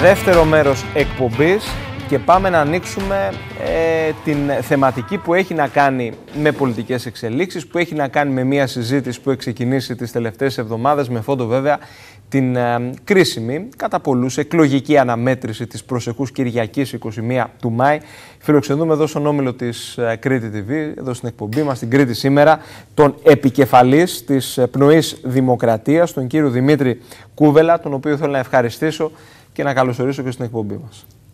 δεύτερο μέρος εκπομπής και πάμε να ανοίξουμε ε, την θεματική που έχει να κάνει με πολιτικές εξελίξεις, που έχει να κάνει με μια συζήτηση που έχει ξεκινήσει τις τελευταίες εβδομάδες με φόντο βέβαια την ε, κρίσιμη κατά πολλούς εκλογική αναμέτρηση της προσεχούς Κυριακής 21 του Μάη. Φιλοξενούμε εδώ στον όμιλο της ε, Κρήτη TV, εδώ στην εκπομπή μας στην Κρήτη σήμερα, τον επικεφαλής της πνοής Δημοκρατίας, τον κύριο Δημήτρη Κούβελα, τον οποίο θέλω να ευχαριστήσω και να καλωσορίσω και στην εκπομπή μας.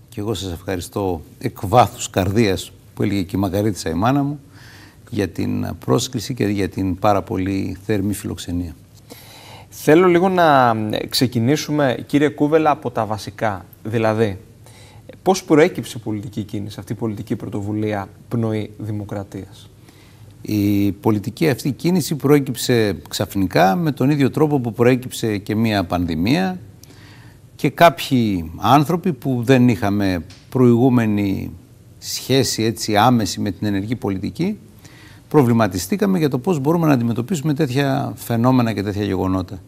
Και εγώ σας ευχαριστώ εκ βάθους καρδίας που έλεγε και η Μαγαρίτησα η μάνα μου για την πρόσκληση και για την πάρα πολύ θερμή φιλοξενία. Θέλω λίγο να ξεκινήσουμε, κύριε Κούβελα, από τα βασικά. Δηλαδή, πώς προέκυψε η πολιτική κίνηση, αυτή η πολιτική πρωτοβουλία πνοή δημοκρατίας. Η πολιτική αυτή κίνηση προέκυψε ξαφνικά με τον ίδιο τρόπο που προέκυψε και μία πανδημία και κάποιοι άνθρωποι που δεν είχαμε προηγούμενη σχέση έτσι άμεση με την ενεργή πολιτική προβληματιστήκαμε για το πώς μπορούμε να αντιμετωπίσουμε τέτοια φαινόμενα και τέτοια γεγονότα.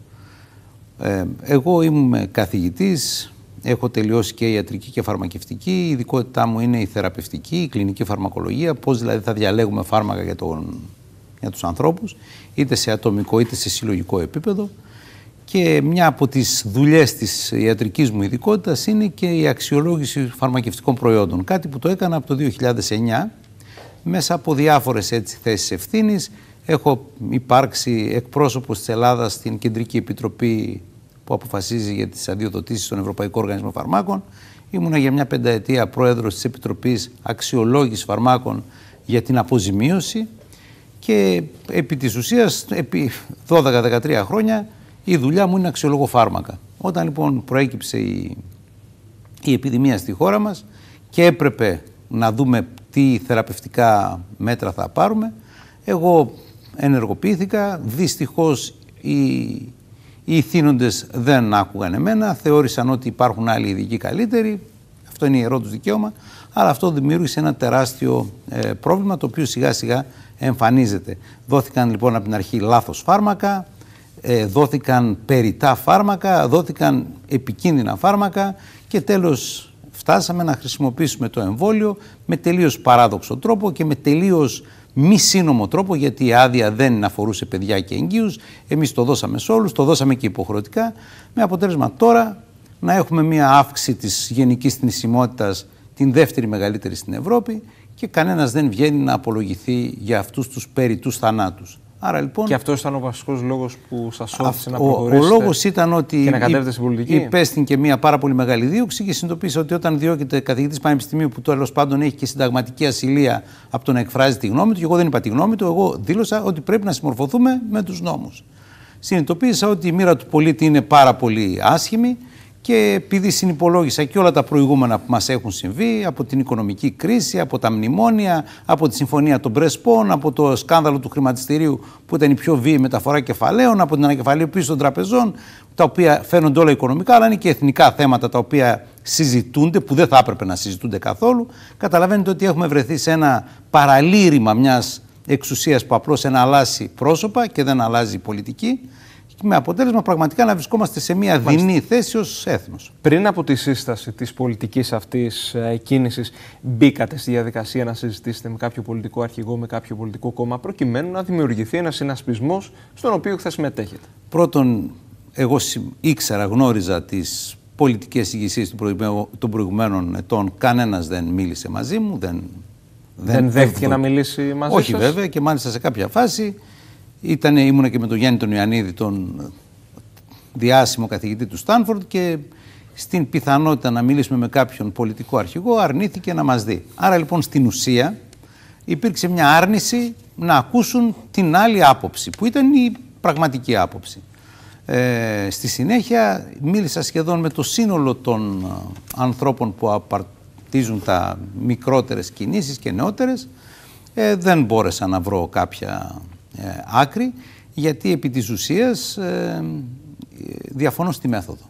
Ε, εγώ ήμουν καθηγητής, έχω τελειώσει και ιατρική και φαρμακευτική, η ειδικότητά μου είναι η θεραπευτική, η κλινική φαρμακολογία, πώς δηλαδή θα διαλέγουμε φάρμακα για, τον, για τους ανθρώπους, είτε σε ατομικό είτε σε συλλογικό επίπεδο. Και μια από τις δουλειές της ιατρικής μου ειδικότητας είναι και η αξιολόγηση φαρμακευτικών προϊόντων. Κάτι που το έκανα από το 2009 μέσα από διάφορες θέσεις ευθύνης. Έχω υπάρξει εκπρόσωπος της Ελλάδας στην Κεντρική Επιτροπή που αποφασίζει για τις αδειοδοτήσεις στον Ευρωπαϊκό Οργανισμό Φαρμάκων. Ήμουνα για μια πενταετία πρόεδρος της Επιτροπής Αξιολόγησης Φαρμάκων για την αποζημίωση και επί της ουσια επι επί 12-13 χρόνια, η δουλειά μου είναι αξιολόγο φάρμακα. Όταν λοιπόν προέκυψε η, η επιδημία στη χώρα μας και έπρεπε να δούμε τι θεραπευτικά μέτρα θα πάρουμε, εγώ ενεργοποιήθηκα. Δυστυχώς οι, οι θύνοντες δεν άκουγαν εμένα, θεώρησαν ότι υπάρχουν άλλοι ειδικοί καλύτεροι. Αυτό είναι ιερό τους δικαίωμα. Αλλά αυτό δημιούργησε ένα τεράστιο ε, πρόβλημα το οποίο σιγά σιγά εμφανίζεται. Δόθηκαν λοιπόν από την αρχή λάθος φάρμακα, ε, δόθηκαν περιτά φάρμακα, δόθηκαν επικίνδυνα φάρμακα και τέλος φτάσαμε να χρησιμοποιήσουμε το εμβόλιο με τελείως παράδοξο τρόπο και με τελείως μη σύνομο τρόπο γιατί η άδεια δεν αφορούσε παιδιά και εγγύους. Εμείς το δώσαμε σε όλους, το δώσαμε και υποχρεωτικά με αποτέλεσμα τώρα να έχουμε μια αύξηση της γενικής θνησιμότητας την δεύτερη μεγαλύτερη στην Ευρώπη και κανένας δεν βγαίνει να απολογηθεί για αυτούς τους περιτούς θανάτους. Άρα, λοιπόν, και αυτός ήταν ο βασικός λόγος που σας όθησε να προχωρήσετε. Ο λόγος ήταν ότι. και Υπέστηκε μια πάρα πολύ μεγάλη δίωξη και συνειδητοποίησα ότι όταν διώκεται καθηγητής πανεπιστημίου που τέλος πάντων έχει και συνταγματική ασυλία από το να εκφράζει τη γνώμη του, και εγώ δεν είπα τη γνώμη του, εγώ δήλωσα ότι πρέπει να συμμορφωθούμε με τους νόμους. Συνειδητοποίησα ότι η μοίρα του πολίτη είναι πάρα πολύ άσχημη και επειδή συνυπολόγισα και όλα τα προηγούμενα που μας έχουν συμβεί, από την οικονομική κρίση, από τα μνημόνια, από τη συμφωνία των Πρεσπών, από το σκάνδαλο του χρηματιστηρίου που ήταν η πιο βίαιη μεταφορά κεφαλαίων, από την ανακεφαλαιοποίηση των τραπεζών, τα οποία φαίνονται όλα οικονομικά, αλλά είναι και εθνικά θέματα τα οποία συζητούνται, που δεν θα έπρεπε να συζητούνται καθόλου. Καταλαβαίνετε ότι έχουμε βρεθεί σε ένα παραλήρημα μιας εξουσίας που απλώς εναλλάσσει πρόσωπα και δεν αλλάζει πολιτική με αποτέλεσμα πραγματικά να βρισκόμαστε σε μια δεινή θέση ως έθνος. Πριν από τη σύσταση της πολιτικής αυτής ε, κίνησης, μπήκατε στη διαδικασία να συζητήσετε με κάποιο πολιτικό αρχηγό, με κάποιο πολιτικό κόμμα, προκειμένου να δημιουργηθεί ένα συνασπισμός στον οποίο θα συμμετέχετε. Πρώτον, εγώ ήξερα, γνώριζα τις πολιτικές ηγεσίες των προηγουμένων ετών. Κανένας δεν μίλησε μαζί μου, δεν. Δεν, δεν δέχτηκε να μιλήσει μαζί Όχι, σας. βέβαια, και μάλιστα σε κάποια φάση Ήτανε, ήμουνα και με τον Γιάννη τον Ιωαννίδη, τον διάσημο καθηγητή του Στάνφορντ και στην πιθανότητα να μιλήσουμε με κάποιον πολιτικό αρχηγό αρνήθηκε να μας δει. Άρα λοιπόν στην ουσία υπήρξε μια άρνηση να ακούσουν την άλλη άποψη που ήταν η πραγματική άποψη. Ε, στη συνέχεια μίλησα σχεδόν με το σύνολο των ε, ανθρώπων που απαρτίζουν τα μικρότερες κινήσεις και νεότερες. Ε, δεν μπόρεσα να βρω κάποια ε, άκρη γιατί επί της ουσίας ε, διαφωνώ στη μέθοδο.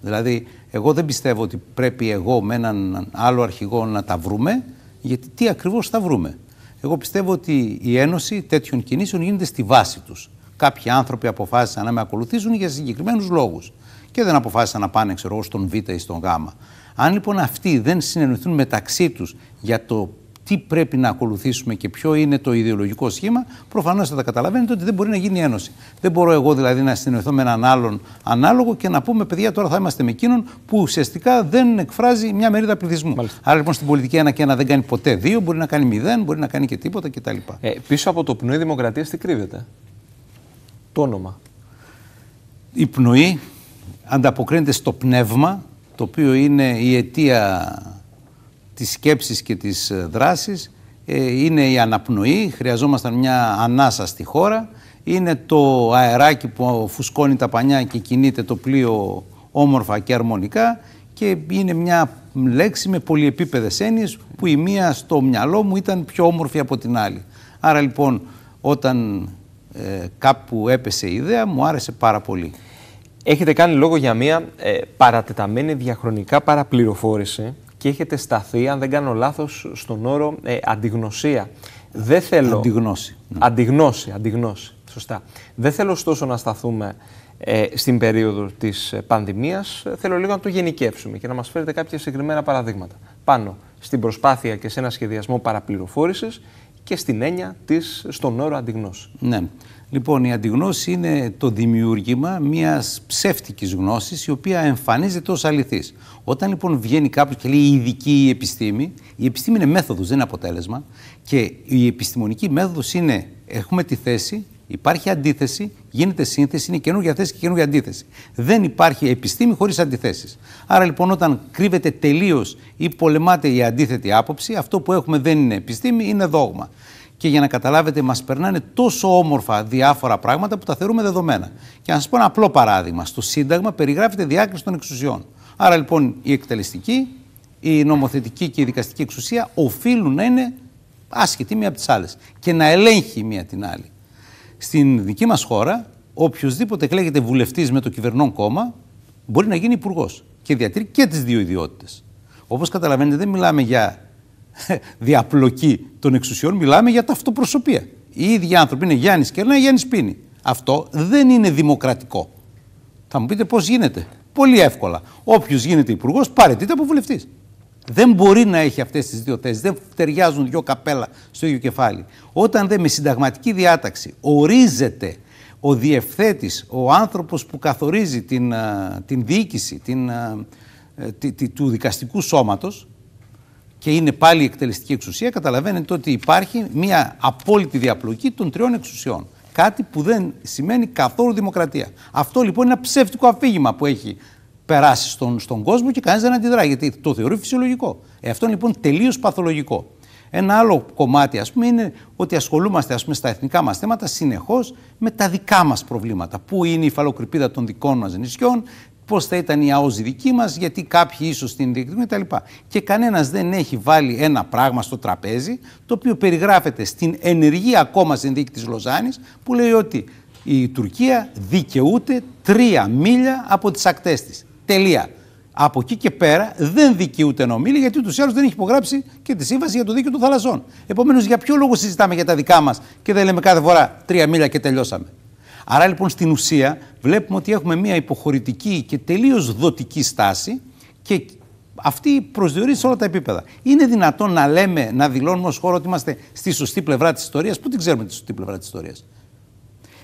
Δηλαδή εγώ δεν πιστεύω ότι πρέπει εγώ με έναν άλλο αρχηγό να τα βρούμε γιατί τι ακριβώς θα βρούμε. Εγώ πιστεύω ότι η ένωση τέτοιων κινήσεων γίνεται στη βάση τους. Κάποιοι άνθρωποι αποφάσισαν να με ακολουθήσουν για συγκεκριμένους λόγους και δεν αποφάσισαν να πάνε ξέρω, στον Β ή στον Γ. Αν λοιπόν αυτοί δεν συνεννοηθούν μεταξύ τους για το τι πρέπει να ακολουθήσουμε και ποιο είναι το ιδεολογικό σχήμα, προφανώς θα τα καταλαβαίνετε ότι δεν μπορεί να γίνει ένωση. Δεν μπορώ εγώ δηλαδή να συνοηθώ με έναν άλλον ανάλογο και να πούμε, παιδιά, τώρα θα είμαστε με εκείνον που ουσιαστικά δεν εκφράζει μια μερίδα πληθυσμού. Μάλιστα. Άρα λοιπόν στην πολιτική ένα και ένα δεν κάνει ποτέ δύο, μπορεί να κάνει μηδέν, μπορεί να κάνει και τίποτα κτλ. Ε, πίσω από το πνοή δημοκρατίας τι κρύβεται. Το όνομα. Η πνοή ανταποκρίνεται στο πνεύμα, το οποίο είναι η αιτία τις σκέψεις και της ε, δράσεις, ε, είναι η αναπνοή, χρειαζόμασταν μια ανάσα στη χώρα, είναι το αεράκι που φουσκώνει τα πανιά και κινείται το πλοίο όμορφα και αρμονικά και είναι μια λέξη με πολυεπίπεδες έννοιες που η μία στο μυαλό μου ήταν πιο όμορφη από την άλλη. Άρα λοιπόν όταν ε, κάπου έπεσε η ιδέα μου άρεσε πάρα πολύ. Έχετε κάνει λόγο για μια ε, παρατεταμένη διαχρονικά παραπληροφόρηση και έχετε σταθεί, αν δεν κάνω λάθος, στον όρο ε, αντιγνωσία. Δεν θέλω... Αντιγνώση. Ναι. Αντιγνώση, αντιγνώση. Σωστά. Δεν θέλω ωστόσο να σταθούμε ε, στην περίοδο της ε, πανδημίας. Θέλω λίγο να το γενικεύσουμε και να μας φέρετε κάποια συγκεκριμένα παραδείγματα. Πάνω στην προσπάθεια και σε ένα σχεδιασμό παραπληροφόρησης και στην έννοια της στον όρο αντιγνώση. Ναι. Λοιπόν, η αντιγνώση είναι το δημιούργημα μιας ψεύτικης γνώσης η οποία εμφανίζεται ως αληθής. Όταν λοιπόν βγαίνει κάποιος και λέει η ειδική η επιστήμη, η επιστήμη είναι μέθοδος, δεν είναι αποτέλεσμα και η επιστημονική μέθοδος είναι έχουμε τη θέση Υπάρχει αντίθεση, γίνεται σύνθεση, είναι καινούργια θέση και καινούργια αντίθεση. Δεν υπάρχει επιστήμη χωρίς αντιθέσεις. Άρα λοιπόν, όταν κρύβεται τελείως ή πολεμάται η αντίθετη άποψη, αυτό που έχουμε δεν είναι επιστήμη, είναι δόγμα. Και για να καταλάβετε, μας περνάνε τόσο όμορφα διάφορα πράγματα που τα θεωρούμε δεδομένα. Και να σας πω ένα απλό παράδειγμα. Στο Σύνταγμα περιγράφεται διάκριση των εξουσιών. Άρα λοιπόν, η εκτελεστική, η νομοθετική και η δικαστική εξουσία οφείλουν να είναι άσχετη μία από τις άλλες και να ελέγχει μία την άλλη. Στην δική μας χώρα, οποιοδήποτε εκλέγεται βουλευτής με το κυβερνών κόμμα μπορεί να γίνει υπουργός και διατηρεί και τις δύο ιδιότητες. Όπως καταλαβαίνετε, δεν μιλάμε για διαπλοκή των εξουσιών, μιλάμε για ταυτοπροσωπία. Οι ίδιοι άνθρωποι είναι Γιάννης Κερνά, Γιάννης Πίνη. Αυτό δεν είναι δημοκρατικό. Θα μου πείτε πώς γίνεται. Πολύ εύκολα. Όποιος γίνεται υπουργός, παρετείται από βουλευτής. Δεν μπορεί να έχει αυτές τις δύο θέσεις. Δεν ταιριάζουν δύο καπέλα στο ίδιο κεφάλι. Όταν δε με συνταγματική διάταξη ορίζεται ο διευθέτης, ο άνθρωπος που καθορίζει την, την διοίκηση την, ε, του δικαστικού σώματος και είναι πάλι η εκτελεστική εξουσία, καταλαβαίνετε ότι υπάρχει μια απόλυτη διαπλοκή των τριών εξουσιών. Κάτι που δεν σημαίνει καθόλου δημοκρατία. Αυτό λοιπόν είναι ένα ψεύτικο αφήγημα που έχει περάσει στον, στον κόσμο και κανείς δεν αντιδρά, γιατί το θεωρεί φυσιολογικό. Ε, αυτό είναι λοιπόν τελείως παθολογικό. Ένα άλλο κομμάτι, ας πούμε, είναι ότι ασχολούμαστε ας πούμε, στα εθνικά μας θέματα συνεχώς με τα δικά μας προβλήματα. Πού είναι η φαλοκρηπίδα των δικών μας νησιών, πώς θα ήταν η ΑΟΖΗ δική μας, γιατί κάποιοι ίσως την διεκδικούν κτλ. Και κανένας δεν έχει βάλει ένα πράγμα στο τραπέζι, το οποίο περιγράφεται στην ενεργή ακόμα συνδίκη της Λοζάνης, που λέει ότι η Τουρκία δικαιούται τρία μίλια από τις ακτές της. Τελεία. Από εκεί και πέρα δεν δικαιούται νομίλη γιατί ούτως ή άλλως δεν έχει υπογράψει και τη σύμβαση για το δίκαιο των θαλασσών. Επομένως, για ποιο λόγο συζητάμε για τα δικά μας και δεν λέμε κάθε φορά τρία μίλια και τελειώσαμε. Άρα λοιπόν στην ουσία βλέπουμε ότι έχουμε μια υποχωρητική και τελείως δοτική στάση και αυτή προσδιορίζει σε όλα τα επίπεδα. Είναι δυνατόν να λέμε, να δηλώνουμε ως χώρο ότι είμαστε στη σωστή πλευρά της ιστορίας. Πού την ξέρουμε τη σωστή πλευρά της ιστορίας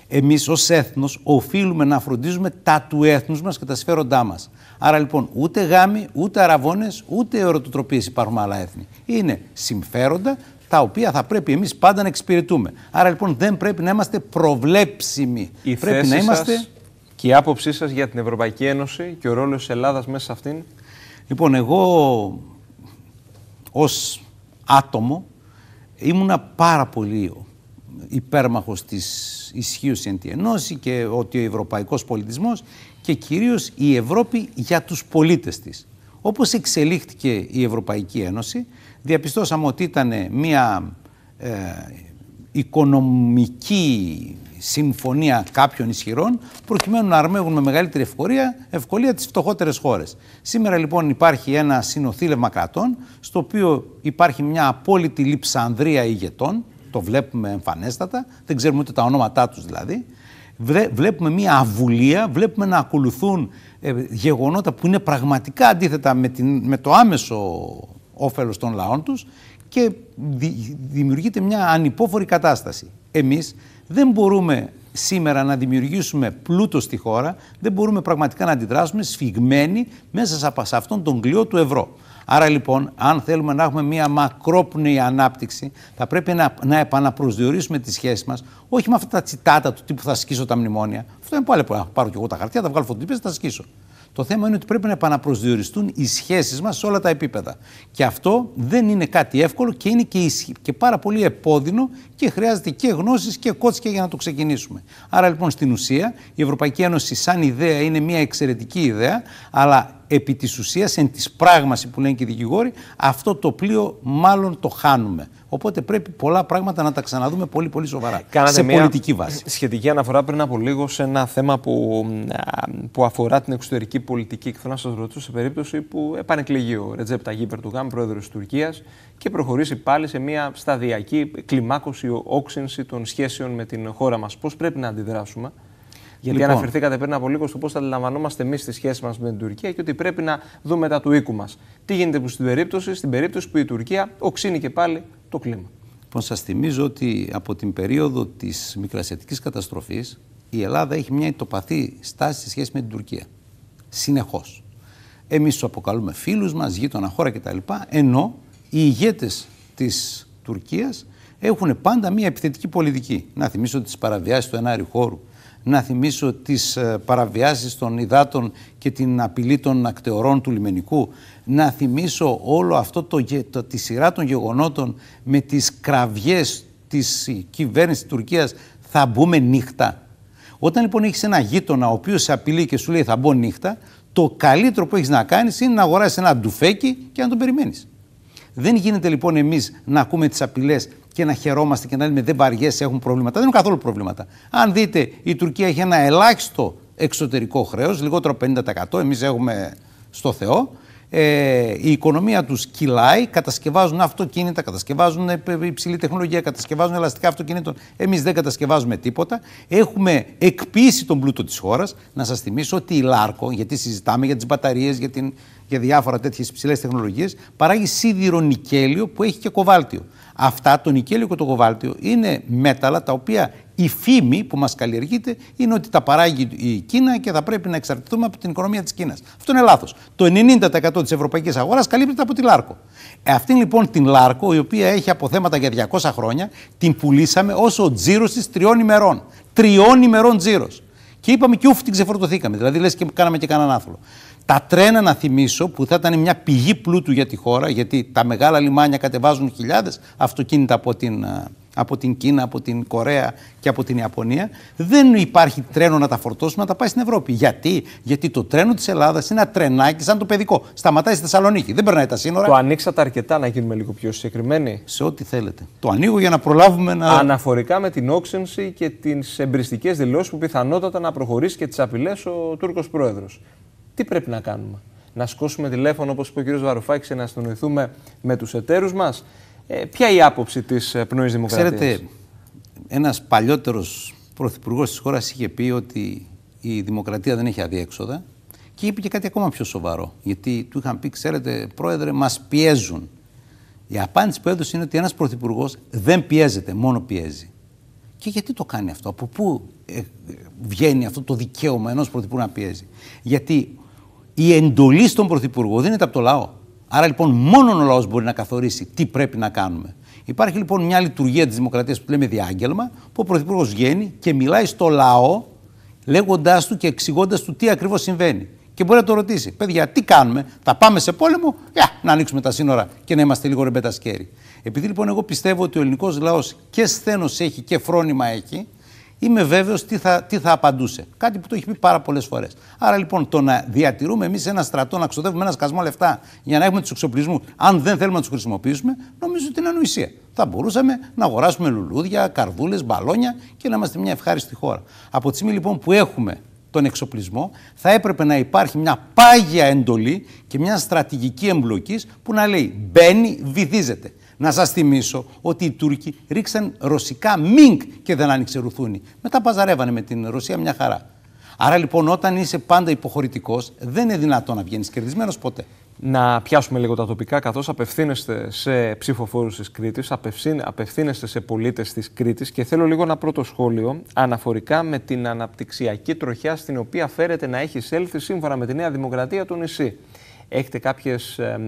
εμείς ως έθνος οφείλουμε να φροντίζουμε τα του έθνους μας και τα συμφέροντά μας. Άρα λοιπόν ούτε γάμοι, ούτε αραβώνες, ούτε ερωτοτροπίες υπάρχουν άλλα έθνη. Είναι συμφέροντα τα οποία θα πρέπει εμείς πάντα να εξυπηρετούμε. Άρα λοιπόν δεν πρέπει να είμαστε προβλέψιμοι. Η πρέπει θέση να είμαστε... Σας και η άποψή σας για την Ευρωπαϊκή Ένωση και ο ρόλος της Ελλάδας μέσα σε αυτήν. Λοιπόν, εγώ ως άτομο ήμουνα πάρα πολύ υπέρμαχος της ισχύους εν τη ενώση και ότι ο ευρωπαϊκός πολιτισμός και κυρίως η Ευρώπη για τους πολίτες της. Όπως εξελίχθηκε η Ευρωπαϊκή Ένωση, διαπιστώσαμε ότι ήταν μια ε, οικονομική συμφωνία κάποιων ισχυρών προκειμένου να αρμέγουν με μεγαλύτερη ευκολία, ευκολία τις φτωχότερες χώρες. Σήμερα λοιπόν υπάρχει ένα συνοθήλευμα κρατών στο οποίο υπάρχει μια απόλυτη λειψανδρία ηγετών το βλέπουμε εμφανέστατα, δεν ξέρουμε ούτε τα ονόματά τους δηλαδή, βλέπουμε μία αβουλία, βλέπουμε να ακολουθούν ε, γεγονότα που είναι πραγματικά αντίθετα με, την, με το άμεσο όφελος των λαών τους και δημιουργείται μια ανυπόφορη κατάσταση. Εμείς δεν μπορούμε σήμερα να δημιουργήσουμε πλούτο στη χώρα, δεν μπορούμε πραγματικά να αντιδράσουμε σφιγμένοι μέσα σε αυτόν τον κλειό του ευρώ. Άρα λοιπόν, αν θέλουμε να έχουμε μια μακρόπνοη ανάπτυξη, θα πρέπει να, να επαναπροσδιορίσουμε τις σχέσεις μας, όχι με αυτά τα τσιτάτα του τύπου θα σκίσω τα μνημόνια. Αυτό είναι πάλι που πάρω κι εγώ τα χαρτιά, τα βγάλω φωτοτυπίες, θα σκίσω. Το θέμα είναι ότι πρέπει να επαναπροσδιοριστούν οι σχέσεις μας σε όλα τα επίπεδα. Και αυτό δεν είναι κάτι εύκολο και είναι και, πάρα πολύ επώδυνο και χρειάζεται και γνώσεις και κότσια για να το ξεκινήσουμε. Άρα λοιπόν στην ουσία η Ευρωπαϊκή Ένωση, σαν ιδέα, είναι μια εξαιρετική ιδέα, αλλά επί της ουσίας, εν της πράγμαση που λένε και οι δικηγόροι, αυτό το πλοίο μάλλον το χάνουμε. Οπότε πρέπει πολλά πράγματα να τα ξαναδούμε πολύ πολύ σοβαρά. Κάνατε σε μια πολιτική βάση. Σχετική αναφορά πριν από λίγο σε ένα θέμα που, που αφορά την εξωτερική πολιτική. Και θέλω να σας ρωτήσω σε περίπτωση που επανεκλεγεί ο Ρετζέπ του Γκάμ, πρόεδρος της Τουρκίας, και προχωρήσει πάλι σε μια σταδιακή κλιμάκωση, όξυνση των σχέσεων με την χώρα μας. Πώς πρέπει να αντιδράσουμε. Γιατί λοιπόν, αναφερθήκατε πριν από λίγο στο πώς θα αντιλαμβανόμαστε εμείς τη σχέση μας με την Τουρκία και ότι πρέπει να δούμε τα του οίκου μας. Τι γίνεται στην περίπτωση, στην περίπτωση που η Τουρκία οξύνει και πάλι το κλίμα. Λοιπόν, σας θυμίζω ότι από την περίοδο της μικρασιατικής καταστροφής η Ελλάδα έχει μια ητοπαθή στάση σε σχέση με την Τουρκία. Συνεχώς. Εμείς τους αποκαλούμε φίλους μας, γείτονα χώρα κτλ. Ενώ οι ηγέτες της Τουρκίας έχουν πάντα μια επιθετική πολιτική. Να θυμίσω τις παραβιάσεις του ενάριου χώρου να θυμίσω τις ε, παραβιάσεις των υδάτων και την απειλή των ακτεωρών του λιμενικού, να θυμίσω όλο αυτό το, το, τη σειρά των γεγονότων με τις κραυγές της κυβέρνησης της Τουρκίας θα μπούμε νύχτα. Όταν λοιπόν έχεις ένα γείτονα ο οποίος σε απειλεί και σου λέει θα μπω νύχτα, το καλύτερο που έχεις να κάνεις είναι να αγοράσεις ένα ντουφέκι και να τον περιμένεις. Δεν γίνεται λοιπόν εμείς να ακούμε τις απειλές και να χαιρόμαστε και να λέμε δεν βαριέσαι, έχουν προβλήματα. Δεν έχουν καθόλου προβλήματα. Αν δείτε, η Τουρκία έχει ένα ελάχιστο εξωτερικό χρέος, λιγότερο 50%. Εμείς έχουμε στο Θεό. Ε, η οικονομία τους κυλάει, κατασκευάζουν αυτοκίνητα, κατασκευάζουν ε, υψηλή τεχνολογία, κατασκευάζουν ελαστικά αυτοκινήτων. Εμείς δεν κατασκευάζουμε τίποτα. Έχουμε εκποιήσει τον πλούτο της χώρας. Να σας θυμίσω ότι η Λάρκο, γιατί συζητάμε για τις μπαταρίες, για, την, για διάφορα τέτοιες υψηλές τεχνολογίες, παράγει σίδηρο νικέλιο που έχει και κοβάλτιο. Αυτά, το νικέλιο και το κοβάλτιο, είναι μέταλλα τα οποία η φήμη που μας καλλιεργείται είναι ότι τα παράγει η Κίνα και θα πρέπει να εξαρτηθούμε από την οικονομία της Κίνας. Αυτό είναι λάθος. Το 90% της ευρωπαϊκής αγοράς καλύπτεται από τη Λάρκο. Ε, αυτή λοιπόν την Λάρκο, η οποία έχει αποθέματα για 200 χρόνια, την πουλήσαμε ω ο τζίρο τη τριών ημερών. Τριών ημερών τζίρος. Και είπαμε και ούφ, την ξεφορτωθήκαμε. Δηλαδή λες και κάναμε και κανέναν άθλο. Τα τρένα, να θυμίσω, που θα ήταν μια πηγή πλούτου για τη χώρα, γιατί τα μεγάλα λιμάνια κατεβάζουν χιλιάδες αυτοκίνητα από την, ε, από την Κίνα, από την Κορέα και από την Ιαπωνία. Δεν υπάρχει τρένο να τα φορτώσουμε να τα πάει στην Ευρώπη. Γιατί, γιατί το τρένο της Ελλάδας είναι ένα τρενάκι σαν το παιδικό. Σταματάει στη Θεσσαλονίκη, δεν περνάει τα σύνορα. Το ανοίξατε αρκετά να γίνουμε λίγο πιο συγκεκριμένοι. Σε ό,τι θέλετε. Το ανοίγω για να προλάβουμε να. Αναφορικά με την όξυνση και τις εμπριστικές δηλώσεις που πιθανότατα να προχωρήσει και τις απειλές ο Τούρκος πρόεδρος τι πρέπει να κάνουμε. Να σκόσουμε τηλέφωνο, όπως είπε ο κ. Βαρουφάκη, να συνοηθούμε με τους εταίρους μας. Ε, ποια η άποψη της ε, πνοής δημοκρατίας. Ξέρετε, ένας παλιότερος πρωθυπουργός της χώρας είχε πει ότι η δημοκρατία δεν έχει αδιέξοδα. Και είπε και κάτι ακόμα πιο σοβαρό. Γιατί του είχαν πει, ξέρετε, πρόεδρε, μας πιέζουν. Η απάντηση που έδωσε είναι ότι ένας πρωθυπουργός δεν πιέζεται, μόνο πιέζει. Και γιατί το κάνει αυτό, από πού ε, ε, βγαίνει αυτό το δικαίωμα ενός πρωθυπουργού να πιέζει. Γιατί η εντολή στον Πρωθυπουργό δίνεται από το λαό. Άρα λοιπόν μόνο ο λαός μπορεί να καθορίσει τι πρέπει να κάνουμε. Υπάρχει λοιπόν μια λειτουργία της δημοκρατίας που λέμε διάγγελμα, που ο Πρωθυπουργός βγαίνει και μιλάει στο λαό λέγοντα του και εξηγώντας του τι ακριβώς συμβαίνει. Και μπορεί να το ρωτήσει, παιδιά τι κάνουμε, θα πάμε σε πόλεμο, για, να ανοίξουμε τα σύνορα και να είμαστε λίγο ρεμπέτας Επειδή λοιπόν εγώ πιστεύω ότι ο ελληνικός λαός και σθένος έχει και φρόνημα έχει, είμαι βέβαιος τι θα, τι θα απαντούσε. Κάτι που το έχει πει πάρα πολλές φορές. Άρα λοιπόν το να διατηρούμε εμείς ένα στρατό, να ξοδεύουμε ένα σκασμό λεφτά για να έχουμε τους εξοπλισμούς, αν δεν θέλουμε να τους χρησιμοποιήσουμε, νομίζω ότι είναι ανοησία. Θα μπορούσαμε να αγοράσουμε λουλούδια, καρδούλες, μπαλόνια και να είμαστε μια ευχάριστη χώρα. Από τη στιγμή λοιπόν που έχουμε τον εξοπλισμό, θα έπρεπε να υπάρχει μια πάγια εντολή και μια στρατηγική εμπλοκής που να λέει μπαίνει, βυθίζεται. Να σας θυμίσω ότι οι Τούρκοι ρίξαν ρωσικά μίνκ και δεν άνοιξε ρουθούνη. Μετά παζαρεύανε με την Ρωσία μια χαρά. Άρα λοιπόν όταν είσαι πάντα υποχωρητικός, δεν είναι δυνατόν να βγαίνεις κερδισμένος, ποτέ. Να πιάσουμε λίγο τα τοπικά, καθώς. απευθύνεστε σε ψηφοφόρους της Κρήτης, απευθύνεστε σε πολίτες της Κρήτης και θέλω λίγο ένα πρώτο σχόλιο αναφορικά με την αναπτυξιακή τροχιά στην οποία φέρετε να έχεις έλθει σύμφωνα με τη Νέα Δημοκρατία του νησί έχετε κάποιες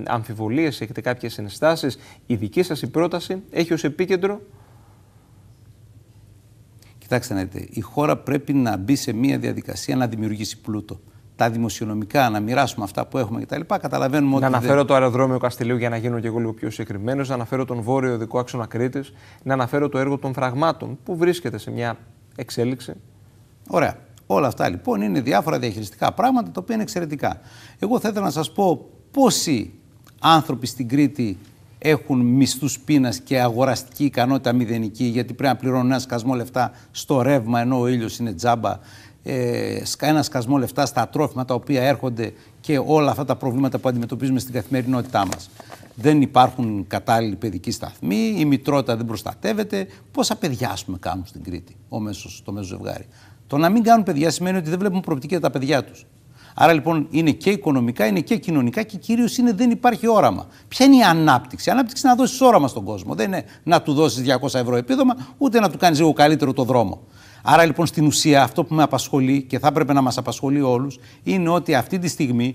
αμφιβολίες, έχετε κάποιες ενστάσεις, η δική σας πρόταση έχει ως επίκεντρο. Κοιτάξτε να δείτε, η χώρα πρέπει να μπει σε μια διαδικασία να δημιουργήσει πλούτο τα δημοσιονομικά, να μοιράσουμε αυτά που έχουμε κτλ. Καταλαβαίνουμε ότι. Να αναφέρω το αεροδρόμιο Καστελίου για να γίνω και εγώ λίγο πιο συγκεκριμένος, να αναφέρω τον βόρειο δικό άξονα Κρήτης, να αναφέρω το έργο των φραγμάτων που βρίσκεται σε μια εξέλιξη. Ωραία. Όλα αυτά λοιπόν είναι διάφορα διαχειριστικά πράγματα τα οποία είναι εξαιρετικά. Εγώ θα ήθελα να σας πω πόσοι άνθρωποι στην Κρήτη έχουν μισθούς πείνας και αγοραστική ικανότητα μηδενική γιατί πρέπει να πληρώνουν ένα σκασμό λεφτά στο ρεύμα ενώ ο ήλιος είναι τζάμπα ε, ένα σκασμό λεφτά στα τρόφιμα τα οποία έρχονται και όλα αυτά τα προβλήματα που αντιμετωπίζουμε στην καθημερινότητά μας. Δεν υπάρχουν κατάλληλοι παιδικοί σταθμοί, η μητρότητα δεν προστατεύεται. Πόσα παιδιά, ας πούμε, κάνουν στην Κρήτη, ο μέσος, το μέσο ζευγάρι. Το να μην κάνουν παιδιά σημαίνει ότι δεν βλέπουν προοπτική για τα παιδιά τους. Άρα λοιπόν είναι και οικονομικά, είναι και κοινωνικά και κυρίως είναι δεν υπάρχει όραμα. Ποια είναι η ανάπτυξη. Η ανάπτυξη είναι να δώσεις όραμα στον κόσμο. Δεν είναι να του δώσεις 200 ευρώ επίδομα, ούτε να του κάνεις λίγο καλύτερο το δρόμο. Άρα λοιπόν στην ουσία αυτό που με απασχολεί και θα έπρεπε να μας απασχολεί όλους είναι ότι αυτή τη στιγμή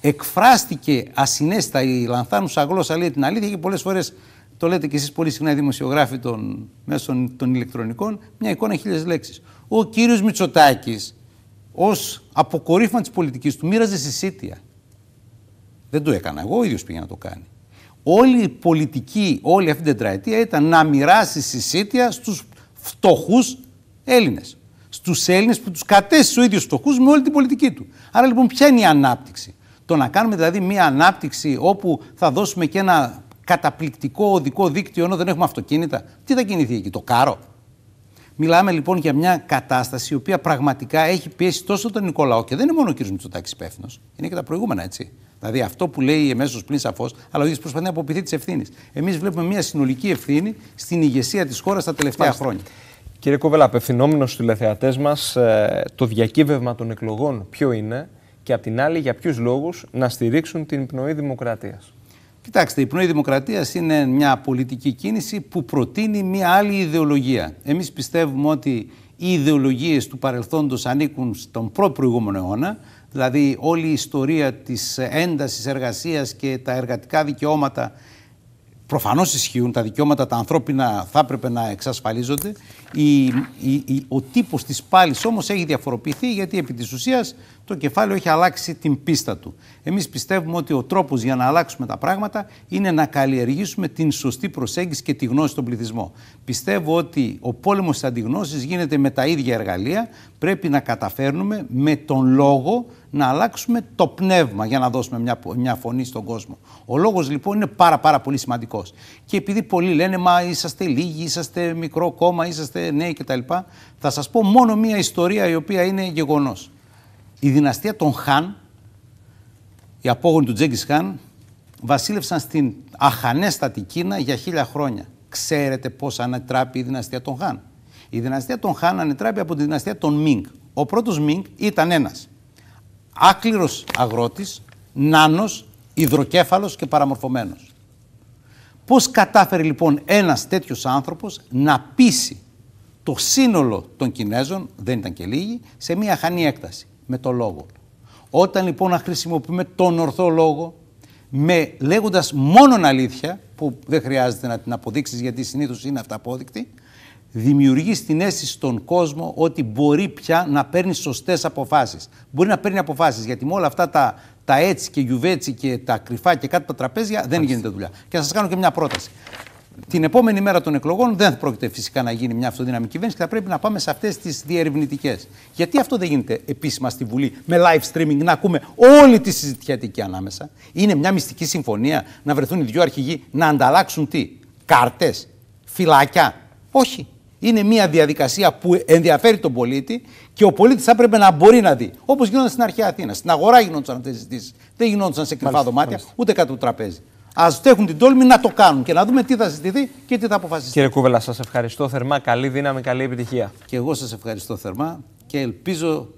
εκφράστηκε ασυνέστα η λανθάνουσα γλώσσα, λέει την αλήθεια και πολλές φορές το λέτε κι εσείς πολύ συχνά οι δημοσιογράφοι των των ηλεκτρονικών, μια εικόνα χίλιες λέξεις ο κύριος Μητσοτάκης ως αποκορύφωμα της πολιτικής του μοίραζε συσίτια. Δεν το έκανα εγώ, ο ίδιος πήγε να το κάνει. Όλη η πολιτική, όλη αυτή την τετραετία ήταν να μοιράσει συσίτια στους φτωχούς Έλληνες. Στους Έλληνες που τους κατέστησε ο ίδιος φτωχούς με όλη την πολιτική του. Άρα λοιπόν ποια είναι η ανάπτυξη. Το να κάνουμε δηλαδή μια ανάπτυξη όπου θα δώσουμε και ένα καταπληκτικό οδικό δίκτυο ενώ δεν έχουμε αυτοκίνητα. Τι θα κινηθεί εκεί, το κάρο. Μιλάμε λοιπόν για μια κατάσταση η οποία πραγματικά έχει πιέσει τόσο τον ελληνικό λαό και δεν είναι μόνο ο κ. Μητσοτάκης υπεύθυνος, είναι και τα προηγούμενα έτσι. Δηλαδή αυτό που λέει εμέσως πλήν σαφώς, αλλά ο ίδιος προσπαθεί να αποποιηθεί της ευθύνης. Εμείς βλέπουμε μια συνολική ευθύνη στην ηγεσία της χώρας τα τελευταία Μάλιστα. χρόνια. Κύριε Κόβελα, απευθυνόμενος στους τηλεθεατές μας, ε, το διακύβευμα των εκλογών ποιο είναι και απ' την άλλη για ποιους λόγους να στηρίξουν την πνοή δημοκρατίας. Κοιτάξτε, η πνοή δημοκρατίας είναι μια πολιτική κίνηση που προτείνει μια άλλη ιδεολογία. Εμείς πιστεύουμε ότι οι ιδεολογίες του παρελθόντος ανήκουν στον προπροηγούμενο αιώνα. Δηλαδή, όλη η ιστορία της έντασης εργασίας και τα εργατικά δικαιώματα Προφανώς ισχύουν τα δικαιώματα, τα ανθρώπινα θα έπρεπε να εξασφαλίζονται. Η, ο τύπος της πάλης όμως έχει διαφοροποιηθεί γιατί επί της ουσίας το κεφάλαιο έχει αλλάξει την πίστα του. Εμείς πιστεύουμε ότι ο τρόπος για να αλλάξουμε τα πράγματα είναι να καλλιεργήσουμε την σωστή προσέγγιση και τη γνώση στον πληθυσμό. Πιστεύω ότι ο πόλεμος της αντιγνώσης γίνεται με τα ίδια εργαλεία. Πρέπει να καταφέρνουμε με τον λόγο να αλλάξουμε το πνεύμα για να δώσουμε μια, μια φωνή στον κόσμο. Ο λόγος λοιπόν είναι πάρα, πάρα πολύ σημαντικός. Και επειδή πολλοί λένε, Μα είσαστε λίγοι, είσαστε μικρό κόμμα, είσαστε νέοι κτλ., θα σας πω μόνο μια ιστορία η οποία είναι γεγονός. Η δυναστεία των Χαν, οι απόγονοι του Τζέγκης Χαν, βασίλευσαν στην αχανέστατη Κίνα για χίλια χρόνια. Ξέρετε πώς ανατράπει η δυναστεία των Χαν. Η δυναστεία των Χαν ανετράπει από τη δυναστεία των Μινγκ. Ο πρώτος Μινγκ ήταν ένας άκληρος αγρότης, νάνος, υδροκέφαλος και παραμορφωμένος. Πώς κατάφερε λοιπόν ένας τέτοιος άνθρωπος να πείσει το σύνολο των Κινέζων, δεν ήταν και λίγοι, σε μια χανή έκταση με το λόγο. Όταν λοιπόν να χρησιμοποιούμε τον ορθό λόγο, με λέγοντας μόνον αλήθεια, που δεν χρειάζεται να την αποδείξεις γιατί συνήθως είναι αυταπόδεικτη, δημιουργεί την αίσθηση στον κόσμο ότι μπορεί πια να παίρνει σωστές αποφάσεις. Μπορεί να παίρνει αποφάσεις, γιατί με όλα αυτά τα, τα έτσι και γιουβέτσι και τα κρυφά και κάτω τα τραπέζια δεν γίνεται δουλειά. Και θα σας κάνω και μια πρόταση. Την επόμενη μέρα των εκλογών δεν πρόκειται φυσικά να γίνει μια αυτοδύναμη κυβέρνηση και θα πρέπει να πάμε σε αυτές τις διερευνητικές. Γιατί αυτό δεν γίνεται επίσημα στη Βουλή με live streaming, να ακούμε όλη τη συζητιατική ανάμεσα. Είναι μια μυστική συμφωνία να βρεθούν οι δύο αρχηγοί να ανταλλάξουν τι, κάρτες, φυλάκια. Όχι είναι μια διαδικασία που ενδιαφέρει τον πολίτη και ο πολίτης θα έπρεπε να μπορεί να δει. Όπως γινόταν στην αρχαία Αθήνα. Στην αγορά γινόντουσαν αυτές τις συζητήσεις. Δεν γινόντουσαν σε κρυφά δωμάτια, ούτε κάτω τραπέζι. Ας έχουν την τόλμη να το κάνουν και να δούμε τι θα συζητηθεί και τι θα αποφασιστεί. Κύριε Κούβελα, σας ευχαριστώ θερμά. Καλή δύναμη, καλή επιτυχία. Και εγώ σας ευχαριστώ θερμά και ελπίζω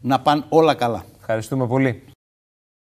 να πάνε όλα καλά. Ευχαριστούμε πολύ.